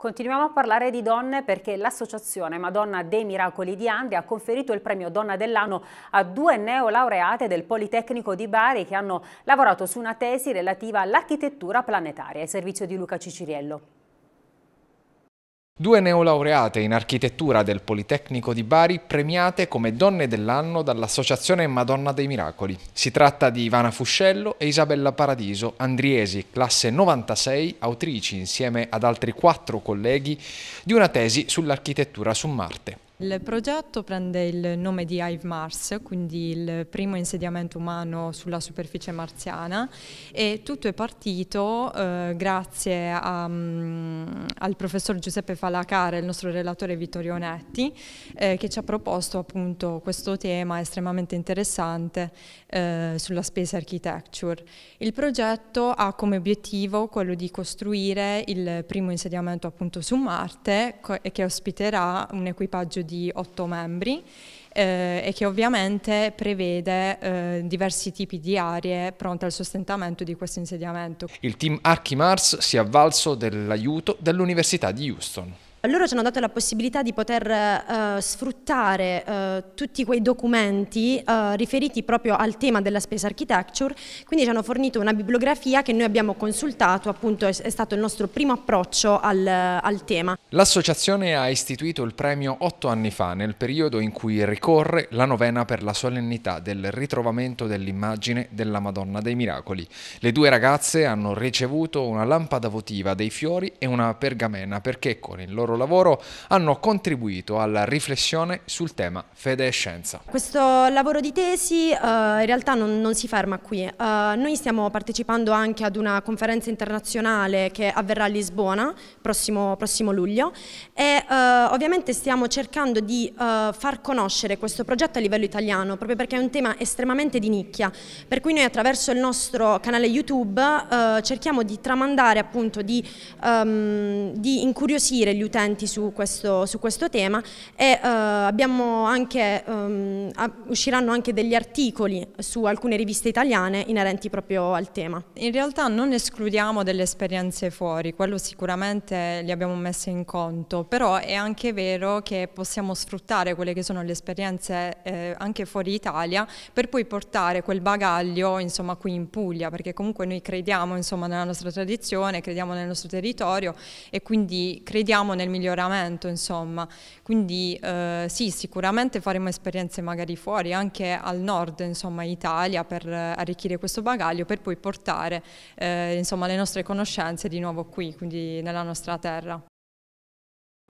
Continuiamo a parlare di donne perché l'associazione Madonna dei Miracoli di Andria ha conferito il premio Donna dell'anno a due neolaureate del Politecnico di Bari che hanno lavorato su una tesi relativa all'architettura planetaria. Il servizio di Luca Ciciriello. Due neolaureate in architettura del Politecnico di Bari premiate come donne dell'anno dall'Associazione Madonna dei Miracoli. Si tratta di Ivana Fuscello e Isabella Paradiso, andriesi, classe 96, autrici insieme ad altri quattro colleghi di una tesi sull'architettura su Marte. Il progetto prende il nome di Hive Mars, quindi il primo insediamento umano sulla superficie marziana e tutto è partito eh, grazie a, um, al professor Giuseppe Falacare, il nostro relatore Vittorio Netti, eh, che ci ha proposto appunto questo tema estremamente interessante eh, sulla space architecture. Il progetto ha come obiettivo quello di costruire il primo insediamento appunto su Marte che ospiterà un equipaggio di di otto membri eh, e che ovviamente prevede eh, diversi tipi di aree pronte al sostentamento di questo insediamento. Il team Archimars si è avvalso dell'aiuto dell'Università di Houston loro ci hanno dato la possibilità di poter uh, sfruttare uh, tutti quei documenti uh, riferiti proprio al tema della Space Architecture, quindi ci hanno fornito una bibliografia che noi abbiamo consultato, appunto è, è stato il nostro primo approccio al, al tema. L'associazione ha istituito il premio otto anni fa, nel periodo in cui ricorre la novena per la solennità del ritrovamento dell'immagine della Madonna dei Miracoli. Le due ragazze hanno ricevuto una lampada votiva dei fiori e una pergamena perché con il loro loro lavoro hanno contribuito alla riflessione sul tema fede e scienza. Questo lavoro di tesi uh, in realtà non, non, si ferma qui, uh, noi stiamo partecipando anche ad una conferenza internazionale che avverrà a Lisbona prossimo, prossimo luglio e uh, ovviamente stiamo cercando di far conoscere questo progetto a livello italiano proprio perché è un tema estremamente di nicchia, per cui noi attraverso il nostro canale YouTube cerchiamo di tramandare appunto di, um, di incuriosire gli utenti docenti su questo, su questo tema e eh, anche, um, usciranno anche degli articoli su alcune riviste italiane inerenti proprio al tema. In realtà non escludiamo delle esperienze fuori, quello sicuramente li abbiamo messe in conto, però è anche vero che possiamo sfruttare quelle che sono le esperienze eh, anche fuori Italia per poi portare quel bagaglio insomma, qui in Puglia, perché comunque noi crediamo insomma, nella nostra tradizione, crediamo nel nostro territorio e quindi crediamo nel miglioramento, insomma. Quindi eh, sì, sicuramente faremo esperienze magari fuori, anche al nord, insomma, Italia, per arricchire questo bagaglio, per poi portare, eh, insomma, le nostre conoscenze di nuovo qui, quindi nella nostra terra.